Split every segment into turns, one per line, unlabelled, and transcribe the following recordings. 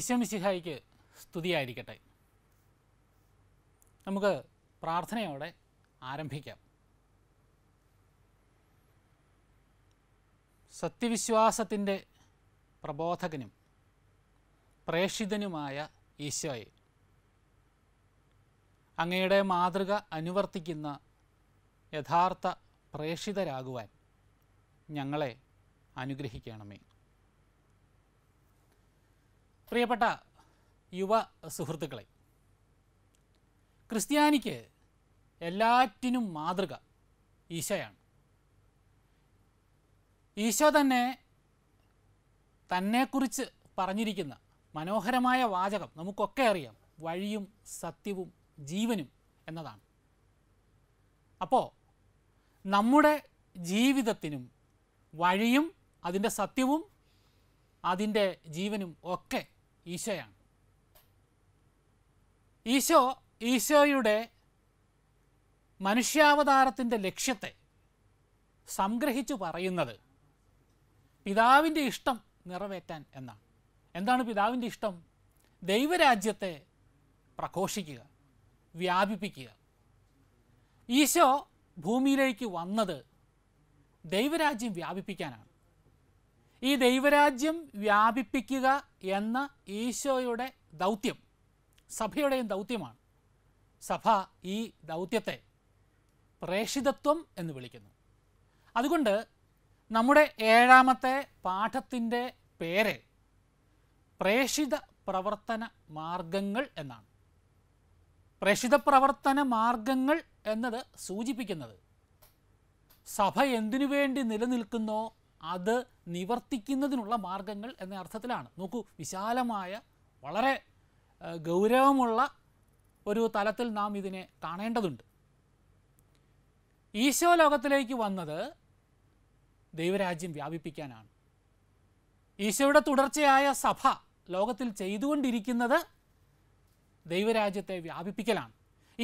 ഈശ്വമിശിഹായിക്ക് സ്തുതിയായിരിക്കട്ടെ നമുക്ക് പ്രാർത്ഥനയോടെ ആരംഭിക്കാം സത്യവിശ്വാസത്തിൻ്റെ പ്രബോധകനും പ്രേക്ഷിതനുമായ ഈശോയെ അങ്ങയുടെ മാതൃക അനുവർത്തിക്കുന്ന യഥാർത്ഥ പ്രേക്ഷിതരാകുവാൻ ഞങ്ങളെ അനുഗ്രഹിക്കണമേ പ്രിയപ്പെട്ട യുവ സുഹൃത്തുക്കളെ ക്രിസ്ത്യാനിക്ക് എല്ലാറ്റിനും മാതൃക ഈശോയാണ് ഈശോ തന്നെ തന്നെക്കുറിച്ച് പറഞ്ഞിരിക്കുന്ന മനോഹരമായ വാചകം നമുക്കൊക്കെ അറിയാം വഴിയും സത്യവും ജീവനും എന്നതാണ് അപ്പോൾ നമ്മുടെ ജീവിതത്തിനും വഴിയും അതിൻ്റെ സത്യവും അതിൻ്റെ ജീവനും ഒക്കെ ഈശോയാണ് ഈശോ ഈശോയുടെ മനുഷ്യാവതാരത്തിൻ്റെ ലക്ഷ്യത്തെ സംഗ്രഹിച്ചു പറയുന്നത് പിതാവിൻ്റെ ഇഷ്ടം നിറവേറ്റാൻ എന്നാണ് എന്താണ് പിതാവിൻ്റെ ഇഷ്ടം ദൈവരാജ്യത്തെ പ്രഘോഷിക്കുക വ്യാപിപ്പിക്കുക ഈശോ ഭൂമിയിലേക്ക് വന്നത് ദൈവരാജ്യം വ്യാപിപ്പിക്കാനാണ് ഈ ദൈവരാജ്യം വ്യാപിപ്പിക്കുക എന്ന ഈശോയുടെ ദൗത്യം സഭയുടെയും ദൗത്യമാണ് സഭ ഈ ദൗത്യത്തെ പ്രേഷിതത്വം എന്ന് വിളിക്കുന്നു അതുകൊണ്ട് നമ്മുടെ ഏഴാമത്തെ പാഠത്തിൻ്റെ പേര് പ്രേഷിത പ്രവർത്തന മാർഗങ്ങൾ എന്നാണ് പ്രേഷിത പ്രവർത്തന മാർഗങ്ങൾ എന്നത് സൂചിപ്പിക്കുന്നത് സഭ എന്തിനു വേണ്ടി നിലനിൽക്കുന്നോ അത് നിവർത്തിക്കുന്നതിനുള്ള മാർഗങ്ങൾ എന്ന അർത്ഥത്തിലാണ് നോക്കൂ വിശാലമായ വളരെ ഗൗരവമുള്ള ഒരു തലത്തിൽ നാം ഇതിനെ കാണേണ്ടതുണ്ട് ഈശോ ലോകത്തിലേക്ക് വന്നത് ദൈവരാജ്യം വ്യാപിപ്പിക്കാനാണ് ഈശോയുടെ തുടർച്ചയായ സഭ ലോകത്തിൽ ചെയ്തുകൊണ്ടിരിക്കുന്നത് ദൈവരാജ്യത്തെ വ്യാപിപ്പിക്കലാണ്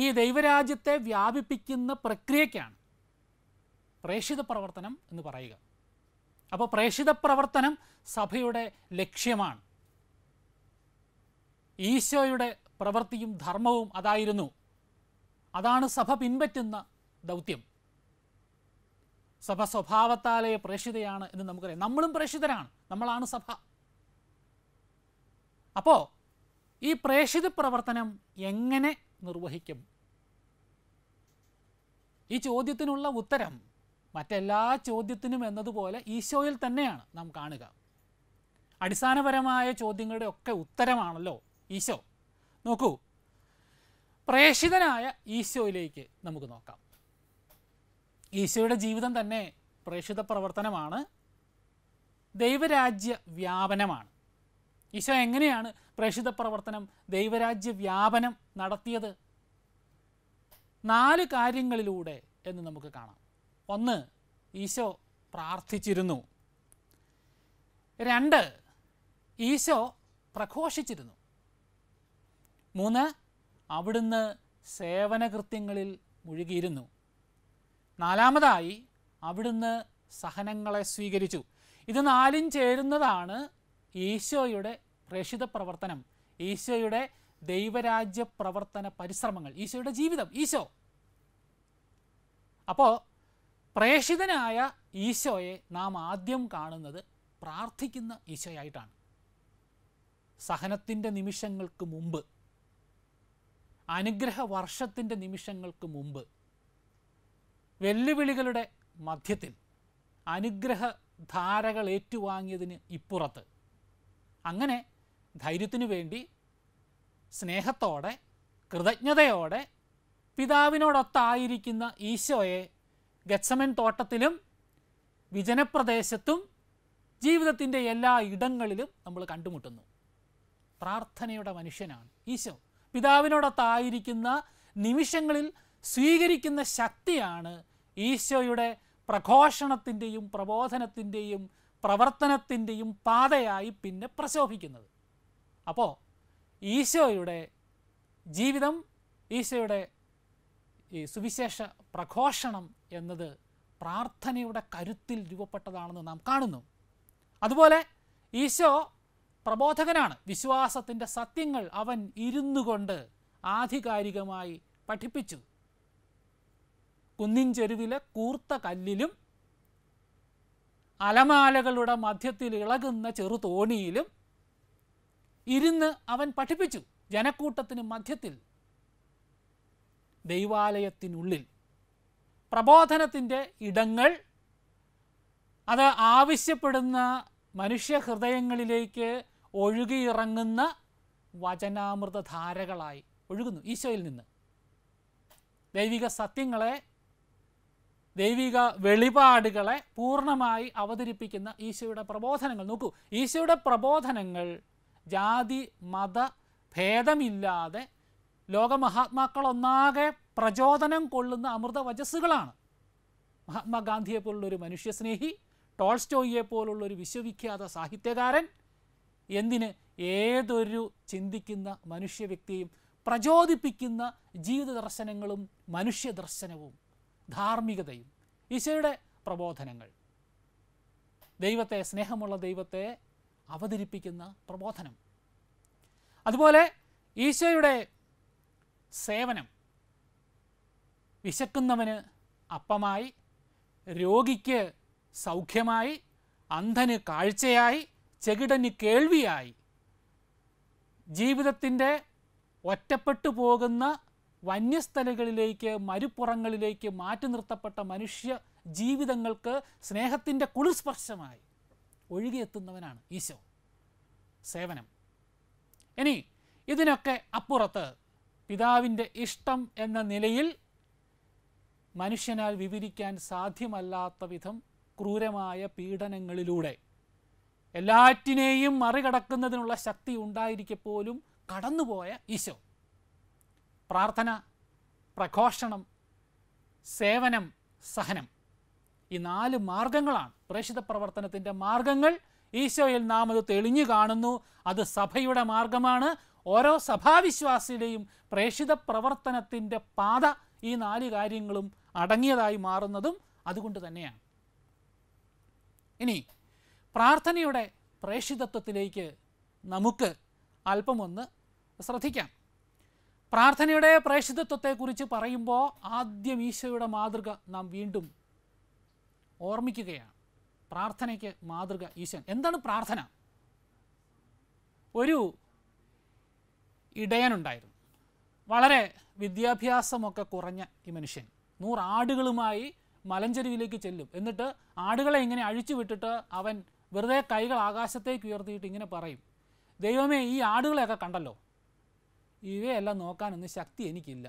ഈ ദൈവരാജ്യത്തെ വ്യാപിപ്പിക്കുന്ന പ്രക്രിയയ്ക്കാണ് പ്രേക്ഷിത പ്രവർത്തനം എന്ന് പറയുക അപ്പോൾ പ്രേഷിത പ്രവർത്തനം സഭയുടെ ലക്ഷ്യമാണ് ഈശോയുടെ പ്രവൃത്തിയും ധർമ്മവും അതായിരുന്നു അതാണ് സഭ പിൻപറ്റുന്ന ദൗത്യം സഭ സ്വഭാവത്താലേ പ്രേഷിതയാണ് എന്ന് നമുക്കറിയാം നമ്മളും പ്രേഷിതരാണ് നമ്മളാണ് സഭ അപ്പോൾ ഈ പ്രേഷിത പ്രവർത്തനം എങ്ങനെ നിർവഹിക്കും ഈ ചോദ്യത്തിനുള്ള ഉത്തരം മറ്റെല്ലാ ചോദ്യത്തിനും എന്നതുപോലെ ഈശോയിൽ തന്നെയാണ് നാം കാണുക അടിസ്ഥാനപരമായ ചോദ്യങ്ങളുടെ ഒക്കെ ഉത്തരമാണല്ലോ ഈശോ നോക്കൂ പ്രേഷിതനായ ഈശോയിലേക്ക് നമുക്ക് നോക്കാം ഈശോയുടെ ജീവിതം തന്നെ പ്രേഷിത പ്രവർത്തനമാണ് ദൈവരാജ്യ വ്യാപനമാണ് ഈശോ എങ്ങനെയാണ് പ്രേഷിത പ്രവർത്തനം ദൈവരാജ്യ വ്യാപനം നടത്തിയത് നാല് കാര്യങ്ങളിലൂടെ എന്ന് നമുക്ക് കാണാം ഒന്ന് ഈശോ പ്രാർത്ഥിച്ചിരുന്നു രണ്ട് ഈശോ പ്രഘോഷിച്ചിരുന്നു മൂന്ന് അവിടുന്ന് സേവനകൃത്യങ്ങളിൽ മുഴുകിയിരുന്നു നാലാമതായി അവിടുന്ന് സഹനങ്ങളെ സ്വീകരിച്ചു ഇത് നാലും ചേരുന്നതാണ് ഈശോയുടെ പ്രേഷിത പ്രവർത്തനം ഈശോയുടെ ദൈവരാജ്യ പ്രവർത്തന പരിശ്രമങ്ങൾ ഈശോയുടെ ജീവിതം ഈശോ അപ്പോൾ പ്രേഷിതനായ ഈശോയെ നാം ആദ്യം കാണുന്നത് പ്രാർത്ഥിക്കുന്ന ഈശോയായിട്ടാണ് സഹനത്തിൻ്റെ നിമിഷങ്ങൾക്ക് മുമ്പ് അനുഗ്രഹ വർഷത്തിൻ്റെ നിമിഷങ്ങൾക്ക് മുമ്പ് വെല്ലുവിളികളുടെ മധ്യത്തിൽ അനുഗ്രഹ ധാരകൾ ഏറ്റുവാങ്ങിയതിന് ഇപ്പുറത്ത് അങ്ങനെ ധൈര്യത്തിനു വേണ്ടി സ്നേഹത്തോടെ കൃതജ്ഞതയോടെ പിതാവിനോടൊത്തായിരിക്കുന്ന ഈശോയെ ഗച്ചമൻ തോട്ടത്തിലും വിജനപ്രദേശത്തും ജീവിതത്തിൻ്റെ എല്ലാ ഇടങ്ങളിലും നമ്മൾ കണ്ടുമുട്ടുന്നു പ്രാർത്ഥനയുടെ മനുഷ്യനാണ് ഈശോ പിതാവിനോടൊത്തായിരിക്കുന്ന നിമിഷങ്ങളിൽ സ്വീകരിക്കുന്ന ശക്തിയാണ് ഈശോയുടെ പ്രഘോഷണത്തിൻ്റെയും പ്രബോധനത്തിൻ്റെയും പ്രവർത്തനത്തിൻ്റെയും പാതയായി പിന്നെ പ്രശോഭിക്കുന്നത് അപ്പോൾ ഈശോയുടെ ജീവിതം ഈശോയുടെ ഈ സുവിശേഷ പ്രഘോഷണം എന്നത് പ്രാർത്ഥനയുടെ കരുത്തിൽ രൂപപ്പെട്ടതാണെന്ന് നാം കാണുന്നു അതുപോലെ ഈശോ പ്രബോധകനാണ് വിശ്വാസത്തിൻ്റെ സത്യങ്ങൾ അവൻ ഇരുന്നു കൊണ്ട് ആധികാരികമായി പഠിപ്പിച്ചു കുന്നിഞ്ചെരുവിലെ കൂർത്ത കല്ലിലും അലമാലകളുടെ മധ്യത്തിൽ ഇളകുന്ന ചെറുതോണിയിലും ഇരുന്ന് അവൻ പഠിപ്പിച്ചു ജനക്കൂട്ടത്തിന് മധ്യത്തിൽ ദൈവാലയത്തിനുള്ളിൽ പ്രബോധനത്തിൻ്റെ ഇടങ്ങൾ അത് ആവശ്യപ്പെടുന്ന മനുഷ്യ ഹൃദയങ്ങളിലേക്ക് ഒഴുകിയിറങ്ങുന്ന വചനാമൃതധാരകളായി ഒഴുകുന്നു ഈശോയിൽ നിന്ന് ദൈവിക സത്യങ്ങളെ ദൈവിക വെളിപാടുകളെ പൂർണ്ണമായി അവതരിപ്പിക്കുന്ന ഈശോയുടെ പ്രബോധനങ്ങൾ നോക്കൂ ഈശോയുടെ പ്രബോധനങ്ങൾ ജാതി മത ഭേദമില്ലാതെ ലോകമഹാത്മാക്കൾ ഒന്നാകെ പ്രചോദനം കൊള്ളുന്ന അമൃത വചസ്സുകളാണ് മഹാത്മാഗാന്ധിയെ ഒരു മനുഷ്യസ്നേഹി ടോൾസ്റ്റോയിയെ ഒരു വിശ്വവിഖ്യാത സാഹിത്യകാരൻ എന്തിന് ഏതൊരു ചിന്തിക്കുന്ന മനുഷ്യ വ്യക്തിയും പ്രചോദിപ്പിക്കുന്ന ജീവിത ദർശനങ്ങളും മനുഷ്യ ദർശനവും ധാർമ്മികതയും ഈശോയുടെ പ്രബോധനങ്ങൾ ദൈവത്തെ സ്നേഹമുള്ള ദൈവത്തെ അവതരിപ്പിക്കുന്ന പ്രബോധനം അതുപോലെ ഈശോയുടെ സേവനം വിശക്കുന്നവന് അപ്പമായി രോഗിക്ക് സൗഖ്യമായി അന്ധന് കാഴ്ചയായി ചെകിടന് കേൾവിയായി ജീവിതത്തിൻ്റെ ഒറ്റപ്പെട്ടു പോകുന്ന വന്യസ്ഥലകളിലേക്ക് മരുപ്പുറങ്ങളിലേക്ക് മാറ്റി നിർത്തപ്പെട്ട മനുഷ്യ ജീവിതങ്ങൾക്ക് സ്നേഹത്തിൻ്റെ കുളിസ്പർശമായി ഒഴുകിയെത്തുന്നവനാണ് ഈശോ സേവനം ഇനി ഇതിനൊക്കെ അപ്പുറത്ത് പിതാവിൻ്റെ ഇഷ്ടം എന്ന നിലയിൽ മനുഷ്യനാൽ വിവരിക്കാൻ സാധ്യമല്ലാത്ത വിധം ക്രൂരമായ പീഡനങ്ങളിലൂടെ എല്ലാറ്റിനെയും മറികടക്കുന്നതിനുള്ള ശക്തി ഉണ്ടായിരിക്കെ പോലും കടന്നുപോയ ഈശോ പ്രാർത്ഥന പ്രഘോഷണം സേവനം സഹനം ഈ നാല് മാർഗങ്ങളാണ് പ്രേക്ഷിത പ്രവർത്തനത്തിൻ്റെ മാർഗങ്ങൾ ഈശോയിൽ നാം അത് തെളിഞ്ഞു കാണുന്നു അത് സഭയുടെ മാർഗമാണ് ഓരോ സഭാവിശ്വാസിയുടെയും പ്രേഷിത പ്രവർത്തനത്തിൻ്റെ പാത ഈ നാല് കാര്യങ്ങളും അടങ്ങിയതായി മാറുന്നതും അതുകൊണ്ട് തന്നെയാണ് ഇനി പ്രാർത്ഥനയുടെ പ്രേഷിതത്വത്തിലേക്ക് നമുക്ക് അല്പമൊന്ന് ശ്രദ്ധിക്കാം പ്രാർത്ഥനയുടെ പ്രേഷിതത്വത്തെക്കുറിച്ച് പറയുമ്പോൾ ആദ്യം ഈശോയുടെ മാതൃക നാം വീണ്ടും ഓർമ്മിക്കുകയാണ് പ്രാർത്ഥനയ്ക്ക് മാതൃക ഈശോൻ എന്താണ് പ്രാർത്ഥന ഒരു ഇടയനുണ്ടായിരുന്നു വളരെ വിദ്യാഭ്യാസമൊക്കെ കുറഞ്ഞ ഈ മനുഷ്യൻ നൂറാടുകളുമായി ആടുകളുമായി മലഞ്ചെരുവിലേക്ക് ചെല്ലും എന്നിട്ട് ആടുകളെ ഇങ്ങനെ അഴിച്ചു വിട്ടിട്ട് അവൻ വെറുതെ കൈകൾ ആകാശത്തേക്ക് ഉയർത്തിയിട്ട് ഇങ്ങനെ പറയും ദൈവമേ ഈ ആടുകളെയൊക്കെ കണ്ടല്ലോ ഇവയെല്ലാം നോക്കാനൊന്നും ശക്തി എനിക്കില്ല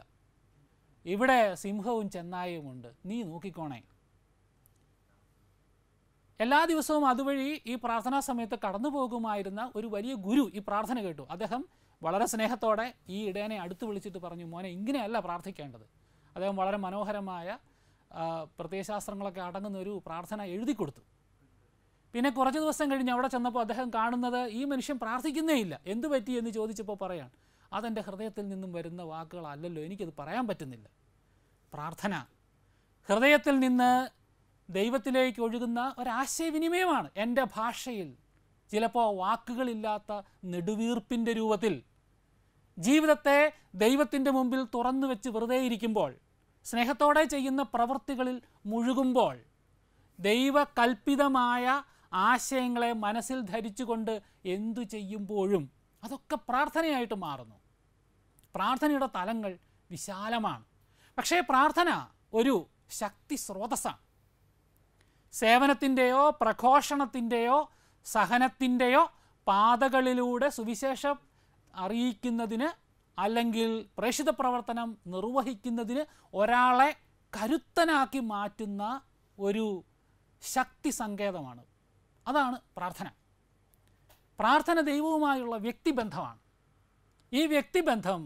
ഇവിടെ സിംഹവും ചെന്നായയും ഉണ്ട് നീ നോക്കിക്കോണേ എല്ലാ ദിവസവും അതുവഴി ഈ പ്രാർത്ഥനാ സമയത്ത് കടന്നു പോകുമായിരുന്ന ഒരു വലിയ ഗുരു ഈ പ്രാർത്ഥന കേട്ടു അദ്ദേഹം വളരെ സ്നേഹത്തോടെ ഈ ഇടേനെ അടുത്ത് വിളിച്ചിട്ട് പറഞ്ഞു മോനെ ഇങ്ങനെയല്ല പ്രാർത്ഥിക്കേണ്ടത് അദ്ദേഹം വളരെ മനോഹരമായ പ്രത്യയശാസ്ത്രങ്ങളൊക്കെ അടങ്ങുന്ന ഒരു പ്രാർത്ഥന എഴുതി കൊടുത്തു പിന്നെ കുറച്ച് ദിവസം കഴിഞ്ഞ് അവിടെ ചെന്നപ്പോൾ അദ്ദേഹം കാണുന്നത് ഈ മനുഷ്യൻ പ്രാർത്ഥിക്കുന്നേ ഇല്ല എന്തു പറ്റി എന്ന് ചോദിച്ചപ്പോൾ പറയാൻ അതെൻ്റെ ഹൃദയത്തിൽ നിന്നും വരുന്ന വാക്കുകളല്ലല്ലോ എനിക്കത് പറയാൻ പറ്റുന്നില്ല പ്രാർത്ഥന ഹൃദയത്തിൽ നിന്ന് ദൈവത്തിലേക്ക് ഒഴുകുന്ന ഒരാശയവിനിമയമാണ് എൻ്റെ ഭാഷയിൽ ചിലപ്പോൾ വാക്കുകളില്ലാത്ത നെടുവീർപ്പിൻ്റെ രൂപത്തിൽ ജീവിതത്തെ ദൈവത്തിൻ്റെ മുമ്പിൽ തുറന്നു വെച്ച് വെറുതെ ഇരിക്കുമ്പോൾ സ്നേഹത്തോടെ ചെയ്യുന്ന പ്രവൃത്തികളിൽ മുഴുകുമ്പോൾ ദൈവകൽപിതമായ ആശയങ്ങളെ മനസ്സിൽ ധരിച്ചുകൊണ്ട് എന്തു ചെയ്യുമ്പോഴും അതൊക്കെ പ്രാർത്ഥനയായിട്ട് മാറുന്നു പ്രാർത്ഥനയുടെ തലങ്ങൾ വിശാലമാണ് പക്ഷേ പ്രാർത്ഥന ഒരു ശക്തി സ്രോതസ്സാണ് സേവനത്തിൻ്റെയോ പ്രഘോഷണത്തിൻ്റെയോ സഹനത്തിൻ്റെയോ പാതകളിലൂടെ സുവിശേഷം അറിയിക്കുന്നതിന് അല്ലെങ്കിൽ പ്രേഷിത പ്രവർത്തനം നിർവഹിക്കുന്നതിന് ഒരാളെ കരുത്തനാക്കി മാറ്റുന്ന ഒരു ശക്തി സങ്കേതമാണ് അതാണ് പ്രാർത്ഥന പ്രാർത്ഥന ദൈവവുമായുള്ള വ്യക്തിബന്ധമാണ് ഈ വ്യക്തിബന്ധം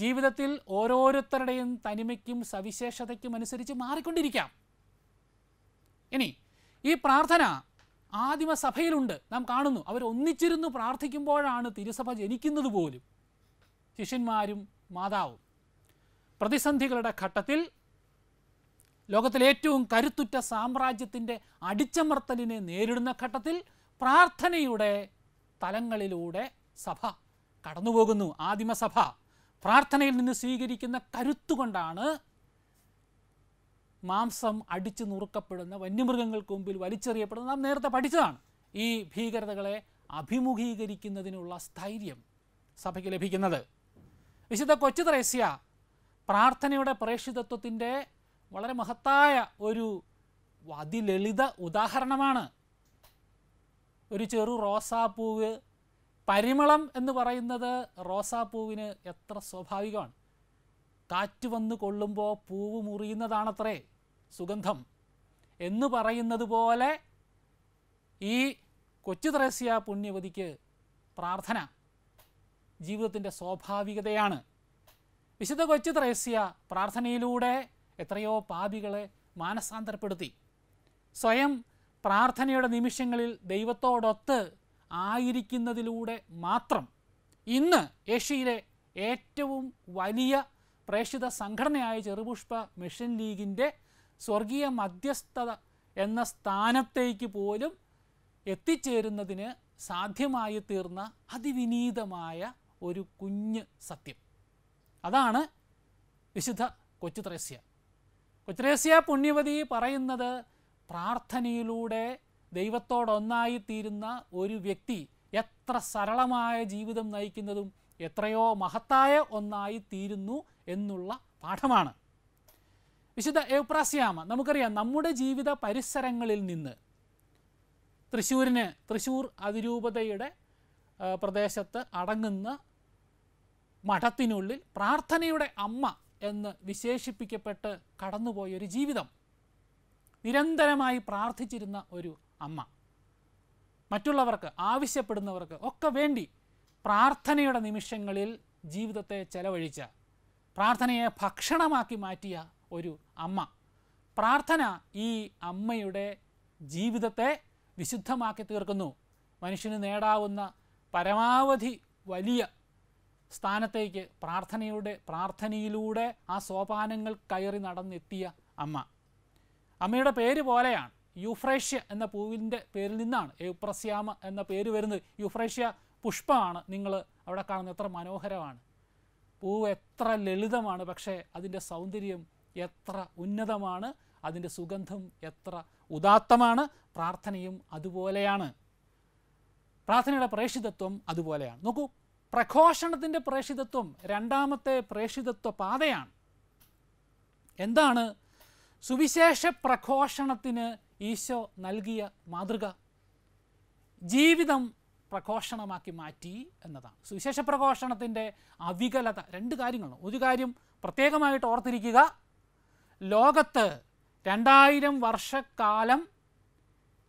ജീവിതത്തിൽ ഓരോരുത്തരുടെയും തനിമയ്ക്കും സവിശേഷതയ്ക്കും അനുസരിച്ച് മാറിക്കൊണ്ടിരിക്കാം ഇനി ഈ പ്രാർത്ഥന ആദിമസഭയിലുണ്ട് നാം കാണുന്നു അവർ ഒന്നിച്ചിരുന്നു പ്രാർത്ഥിക്കുമ്പോഴാണ് തിരുസഭ ജനിക്കുന്നത് പോലും ശിഷ്യന്മാരും മാതാവും പ്രതിസന്ധികളുടെ ഘട്ടത്തിൽ ലോകത്തിലെ ഏറ്റവും കരുത്തുറ്റ സാമ്രാജ്യത്തിൻ്റെ അടിച്ചമർത്തലിനെ നേരിടുന്ന ഘട്ടത്തിൽ പ്രാർത്ഥനയുടെ തലങ്ങളിലൂടെ സഭ കടന്നുപോകുന്നു ആദിമസഭ പ്രാർത്ഥനയിൽ നിന്ന് സ്വീകരിക്കുന്ന കരുത്തുകൊണ്ടാണ് മാംസം അടിച്ചു നുറുക്കപ്പെടുന്ന വന്യമൃഗങ്ങൾക്ക് മുമ്പിൽ വലിച്ചെറിയപ്പെടുന്ന നാം നേരത്തെ പഠിച്ചതാണ് ഈ ഭീകരതകളെ അഭിമുഖീകരിക്കുന്നതിനുള്ള സ്ഥൈര്യം സഭയ്ക്ക് ലഭിക്കുന്നത് വിശുദ്ധ കൊച്ചു ത്രേസ്യ പ്രാർത്ഥനയുടെ പ്രേക്ഷിതത്വത്തിൻ്റെ വളരെ മഹത്തായ ഒരു അതിലളിത ഉദാഹരണമാണ് ഒരു ചെറു റോസാപ്പൂവ് പരിമളം എന്ന് പറയുന്നത് റോസാപ്പൂവിന് എത്ര സ്വാഭാവികമാണ് കാറ്റ് വന്ന് കൊള്ളുമ്പോൾ പൂവ് മുറിയുന്നതാണത്രേ സുഗന്ധം എന്ന് പറയുന്നത് പോലെ ഈ കൊച്ചു ത്രേസ്യ പുണ്യവതിക്ക് പ്രാർത്ഥന ജീവിതത്തിൻ്റെ സ്വാഭാവികതയാണ് വിശുദ്ധ കൊച്ചു ത്രേസ്യ പ്രാർത്ഥനയിലൂടെ എത്രയോ പാപികളെ മാനസാന്തരപ്പെടുത്തി സ്വയം പ്രാർത്ഥനയുടെ നിമിഷങ്ങളിൽ ദൈവത്തോടൊത്ത് ആയിരിക്കുന്നതിലൂടെ മാത്രം ഇന്ന് ഏഷ്യയിലെ ഏറ്റവും വലിയ പ്രേക്ഷിത സംഘടനയായ ചെറുപുഷ്പ മിഷൻ ലീഗിൻ്റെ സ്വർഗീയ മധ്യസ്ഥത എന്ന സ്ഥാനത്തേക്ക് പോലും എത്തിച്ചേരുന്നതിന് സാധ്യമായി തീർന്ന അതിവിനീതമായ ഒരു കുഞ്ഞ് സത്യം അതാണ് വിശുദ്ധ കൊച്ചുത്രേസ്യ കൊച്ചുത്രേസ്യ പുണ്യവതി പറയുന്നത് പ്രാർത്ഥനയിലൂടെ ദൈവത്തോടൊന്നായിത്തീരുന്ന ഒരു വ്യക്തി എത്ര സരളമായ ജീവിതം നയിക്കുന്നതും എത്രയോ മഹത്തായ ഒന്നായി തീരുന്നു എന്നുള്ള പാഠമാണ് വിശുദ്ധ ഏപ്രാസ്യാമ നമുക്കറിയാം നമ്മുടെ ജീവിത പരിസരങ്ങളിൽ നിന്ന് തൃശ്ശൂരിന് തൃശ്ശൂർ അതിരൂപതയുടെ പ്രദേശത്ത് അടങ്ങുന്ന മഠത്തിനുള്ളിൽ പ്രാർത്ഥനയുടെ അമ്മ എന്ന് വിശേഷിപ്പിക്കപ്പെട്ട് കടന്നുപോയൊരു ജീവിതം നിരന്തരമായി പ്രാർത്ഥിച്ചിരുന്ന ഒരു അമ്മ മറ്റുള്ളവർക്ക് ആവശ്യപ്പെടുന്നവർക്ക് ഒക്കെ വേണ്ടി പ്രാർത്ഥനയുടെ നിമിഷങ്ങളിൽ ജീവിതത്തെ ചെലവഴിച്ച പ്രാർത്ഥനയെ ഭക്ഷണമാക്കി മാറ്റിയ ഒരു അമ്മ പ്രാർത്ഥന ഈ അമ്മയുടെ ജീവിതത്തെ വിശുദ്ധമാക്കി തീർക്കുന്നു മനുഷ്യന് നേടാവുന്ന പരമാവധി വലിയ സ്ഥാനത്തേക്ക് പ്രാർത്ഥനയുടെ പ്രാർത്ഥനയിലൂടെ ആ സോപാനങ്ങൾ കയറി നടന്നെത്തിയ അമ്മ അമ്മയുടെ പേര് പോലെയാണ് യുഫ്രേഷ്യ എന്ന പൂവിൻ്റെ പേരിൽ നിന്നാണ് യുപ്രസ്യാമ എന്ന പേര് വരുന്നത് യുഫ്രേഷ്യ പുഷ്പമാണ് നിങ്ങൾ അവിടെ കാണുന്നത് എത്ര മനോഹരമാണ് പൂവ് എത്ര ലളിതമാണ് പക്ഷേ അതിൻ്റെ സൗന്ദര്യം എത്ര ഉന്നതമാണ് അതിൻ്റെ സുഗന്ധം എത്ര ഉദാത്തമാണ് പ്രാർത്ഥനയും അതുപോലെയാണ് പ്രാർത്ഥനയുടെ പ്രേഷിതത്വം അതുപോലെയാണ് നോക്കൂ പ്രഘോഷണത്തിൻ്റെ പ്രേഷിതത്വം രണ്ടാമത്തെ പ്രേഷിതത്വ പാതയാണ് എന്താണ് സുവിശേഷ പ്രഘോഷണത്തിന് ഈശോ നൽകിയ മാതൃക ജീവിതം പ്രഘോഷണമാക്കി മാറ്റി എന്നതാണ് സുവിശേഷ പ്രഘോഷണത്തിൻ്റെ അവികലത രണ്ട് കാര്യങ്ങളാണ് ഒരു കാര്യം പ്രത്യേകമായിട്ട് ഓർത്തിരിക്കുക ലോകത്ത് രണ്ടായിരം വർഷക്കാലം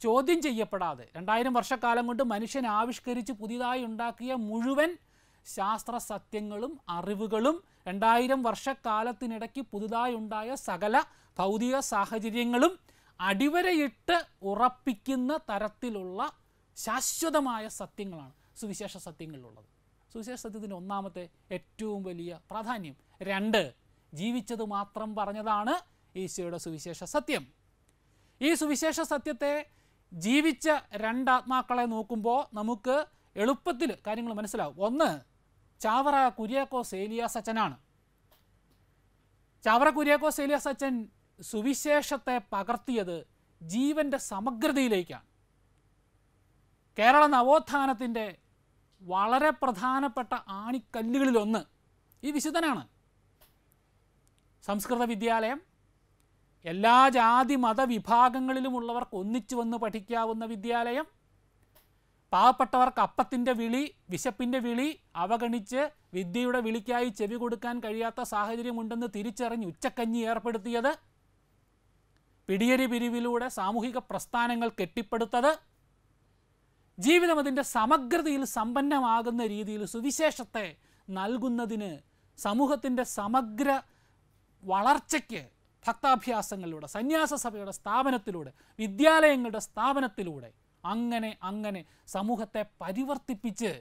ചോദ്യം ചെയ്യപ്പെടാതെ രണ്ടായിരം വർഷക്കാലം കൊണ്ട് മനുഷ്യൻ ആവിഷ്കരിച്ച് പുതിയതായി ഉണ്ടാക്കിയ മുഴുവൻ ശാസ്ത്ര സത്യങ്ങളും അറിവുകളും രണ്ടായിരം വർഷക്കാലത്തിനിടയ്ക്ക് പുതുതായി ഉണ്ടായ സകല ഭൗതിക സാഹചര്യങ്ങളും അടിവരയിട്ട് ഉറപ്പിക്കുന്ന തരത്തിലുള്ള ശാശ്വതമായ സത്യങ്ങളാണ് സുവിശേഷ സത്യങ്ങളിലുള്ളത് സുവിശേഷ സത്യത്തിൻ്റെ ഒന്നാമത്തെ ഏറ്റവും വലിയ പ്രാധാന്യം രണ്ട് ജീവിച്ചത് മാത്രം പറഞ്ഞതാണ് ഈശോയുടെ സുവിശേഷ സത്യം ഈ സുവിശേഷ സത്യത്തെ ജീവിച്ച രണ്ടാത്മാക്കളെ നോക്കുമ്പോൾ നമുക്ക് എളുപ്പത്തിൽ കാര്യങ്ങൾ മനസ്സിലാവും ഒന്ന് ചാവറ കുര്യാക്കോ സേലിയ സച്ചനാണ് ചാവറ കുര്യാക്കോ സേലിയ സച്ചൻ സുവിശേഷത്തെ പകർത്തിയത് ജീവൻ്റെ സമഗ്രതയിലേക്കാണ് കേരള നവോത്ഥാനത്തിൻ്റെ വളരെ പ്രധാനപ്പെട്ട ആണിക്കല്ലുകളിലൊന്ന് ഈ വിശുദ്ധനാണ് സംസ്കൃത വിദ്യാലയം എല്ലാ ജാതി മതവിഭാഗങ്ങളിലുമുള്ളവർക്ക് ഒന്നിച്ചു വന്ന് പഠിക്കാവുന്ന വിദ്യാലയം പാവപ്പെട്ടവർക്ക് അപ്പത്തിൻ്റെ വിളി വിശപ്പിൻ്റെ വിളി അവഗണിച്ച് വിദ്യയുടെ വിളിക്കായി ചെവി കൊടുക്കാൻ കഴിയാത്ത സാഹചര്യമുണ്ടെന്ന് തിരിച്ചറിഞ്ഞ് ഉച്ചക്കഞ്ഞി ഏർപ്പെടുത്തിയത് പിടിയരി പിരിവിലൂടെ സാമൂഹിക പ്രസ്ഥാനങ്ങൾ കെട്ടിപ്പടുത്തത് ജീവിതം അതിൻ്റെ സമഗ്രതയിൽ സമ്പന്നമാകുന്ന രീതിയിൽ സുവിശേഷത്തെ നൽകുന്നതിന് സമൂഹത്തിൻ്റെ സമഗ്ര വളർച്ചയ്ക്ക് ഭക്താഭ്യാസങ്ങളിലൂടെ സന്യാസ സഭയുടെ സ്ഥാപനത്തിലൂടെ വിദ്യാലയങ്ങളുടെ സ്ഥാപനത്തിലൂടെ അങ്ങനെ അങ്ങനെ സമൂഹത്തെ പരിവർത്തിപ്പിച്ച്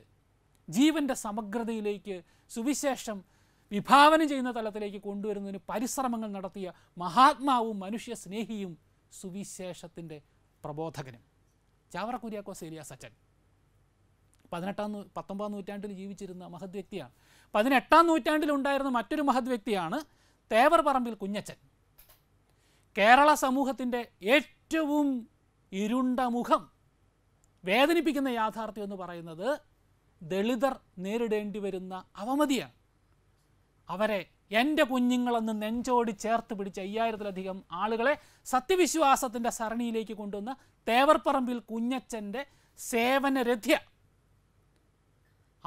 ജീവൻ്റെ സമഗ്രതയിലേക്ക് സുവിശേഷം വിഭാവനം ചെയ്യുന്ന തലത്തിലേക്ക് കൊണ്ടുവരുന്നതിന് പരിശ്രമങ്ങൾ നടത്തിയ മഹാത്മാവും മനുഷ്യ സ്നേഹിയും സുവിശേഷത്തിൻ്റെ പ്രബോധകനും ചാവറ കുര്യാക്കോസ് ഏലിയ സച്ചൻ പതിനെട്ടാം പത്തൊമ്പതാം നൂറ്റാണ്ടിൽ ജീവിച്ചിരുന്ന മഹത് വ്യക്തിയാണ് പതിനെട്ടാം നൂറ്റാണ്ടിലുണ്ടായിരുന്ന മറ്റൊരു മഹത് വ്യക്തിയാണ് തേവർ പറമ്പിൽ കുഞ്ഞച്ചൻ കേരള സമൂഹത്തിൻ്റെ ഏറ്റവും ഇരുണ്ട മുഖം വേദനിപ്പിക്കുന്ന യാഥാർത്ഥ്യം എന്ന് പറയുന്നത് ദളിതർ നേരിടേണ്ടി വരുന്ന അവമതിയാണ് അവരെ എൻ്റെ കുഞ്ഞുങ്ങളെന്ന് നെഞ്ചോടി ചേർത്ത് പിടിച്ച് അയ്യായിരത്തിലധികം ആളുകളെ സത്യവിശ്വാസത്തിൻ്റെ സരണിയിലേക്ക് കൊണ്ടുവന്ന തേവർപ്പറമ്പിൽ കുഞ്ഞച്ചൻ്റെ സേവനരഥ്യ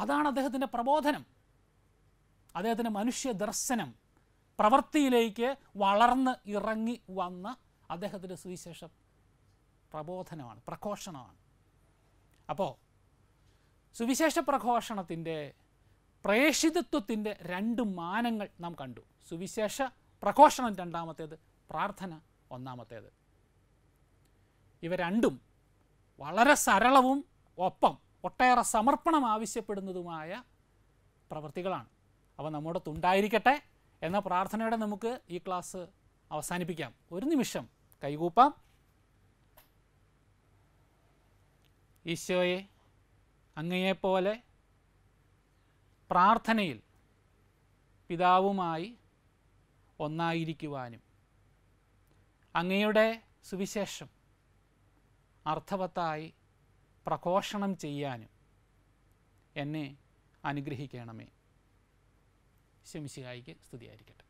അതാണ് അദ്ദേഹത്തിൻ്റെ പ്രബോധനം അദ്ദേഹത്തിൻ്റെ മനുഷ്യ ദർശനം പ്രവൃത്തിയിലേക്ക് വളർന്ന് ഇറങ്ങി വന്ന അദ്ദേഹത്തിൻ്റെ സുവിശേഷ പ്രബോധനമാണ് പ്രഘോഷണമാണ് അപ്പോൾ സുവിശേഷ പ്രഘോഷണത്തിൻ്റെ പ്രേഷിതത്വത്തിൻ്റെ രണ്ട് മാനങ്ങൾ നാം കണ്ടു സുവിശേഷ പ്രഘോഷണം രണ്ടാമത്തേത് പ്രാർത്ഥന ഒന്നാമത്തേത് ഇവ രണ്ടും വളരെ സരളവും ഒപ്പം ഒട്ടേറെ സമർപ്പണം ആവശ്യപ്പെടുന്നതുമായ പ്രവൃത്തികളാണ് അവ നമ്മുടെ തുണ്ടായിരിക്കട്ടെ എന്ന പ്രാർത്ഥനയോടെ നമുക്ക് ഈ ക്ലാസ് അവസാനിപ്പിക്കാം ഒരു നിമിഷം കൈകൂപ്പാം ഈശോയെ അങ്ങയെപ്പോലെ പ്രാർത്ഥനയിൽ പിതാവുമായി ഒന്നായിരിക്കുവാനും അങ്ങയുടെ സുവിശേഷം അർത്ഥവത്തായി പ്രഘോഷണം ചെയ്യാനും എന്നെ അനുഗ്രഹിക്കണമേ ശമിശിഹായിക്ക് സ്തുതിയായിരിക്കട്ടെ